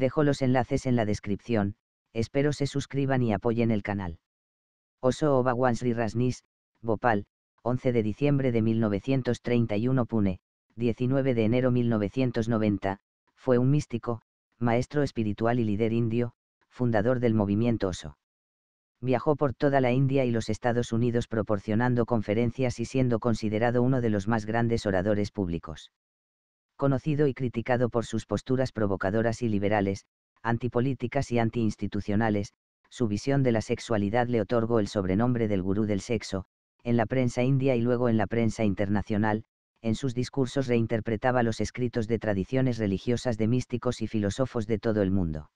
Dejo los enlaces en la descripción, espero se suscriban y apoyen el canal. Oso Oba Rasnis, Bhopal, 11 de diciembre de 1931 Pune, 19 de enero 1990, fue un místico, maestro espiritual y líder indio, fundador del movimiento Oso. Viajó por toda la India y los Estados Unidos proporcionando conferencias y siendo considerado uno de los más grandes oradores públicos conocido y criticado por sus posturas provocadoras y liberales, antipolíticas y antiinstitucionales, su visión de la sexualidad le otorgó el sobrenombre del gurú del sexo, en la prensa india y luego en la prensa internacional, en sus discursos reinterpretaba los escritos de tradiciones religiosas de místicos y filósofos de todo el mundo.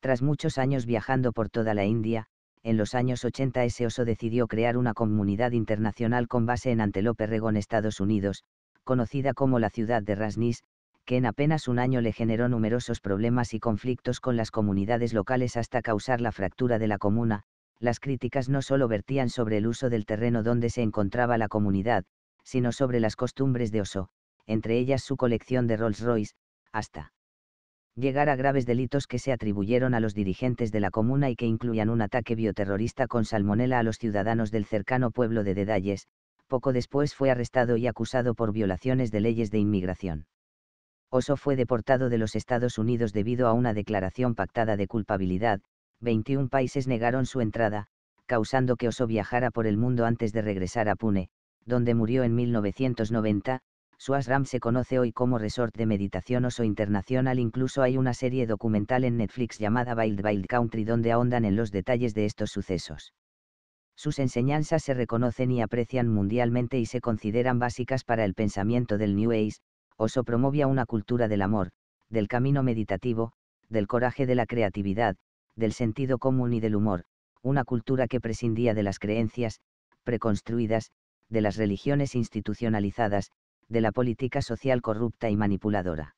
Tras muchos años viajando por toda la India, en los años 80 ese oso decidió crear una comunidad internacional con base en Antelope Regón Estados Unidos, conocida como la ciudad de Rasnis, que en apenas un año le generó numerosos problemas y conflictos con las comunidades locales hasta causar la fractura de la comuna, las críticas no solo vertían sobre el uso del terreno donde se encontraba la comunidad, sino sobre las costumbres de Oso, entre ellas su colección de Rolls-Royce, hasta llegar a graves delitos que se atribuyeron a los dirigentes de la comuna y que incluían un ataque bioterrorista con salmonela a los ciudadanos del cercano pueblo de Dedalles, poco después fue arrestado y acusado por violaciones de leyes de inmigración. Oso fue deportado de los Estados Unidos debido a una declaración pactada de culpabilidad, 21 países negaron su entrada, causando que Oso viajara por el mundo antes de regresar a Pune, donde murió en 1990, su ashram se conoce hoy como Resort de Meditación Oso Internacional incluso hay una serie documental en Netflix llamada Wild Wild Country donde ahondan en los detalles de estos sucesos sus enseñanzas se reconocen y aprecian mundialmente y se consideran básicas para el pensamiento del New Age, Oso promovía una cultura del amor, del camino meditativo, del coraje de la creatividad, del sentido común y del humor, una cultura que prescindía de las creencias, preconstruidas, de las religiones institucionalizadas, de la política social corrupta y manipuladora.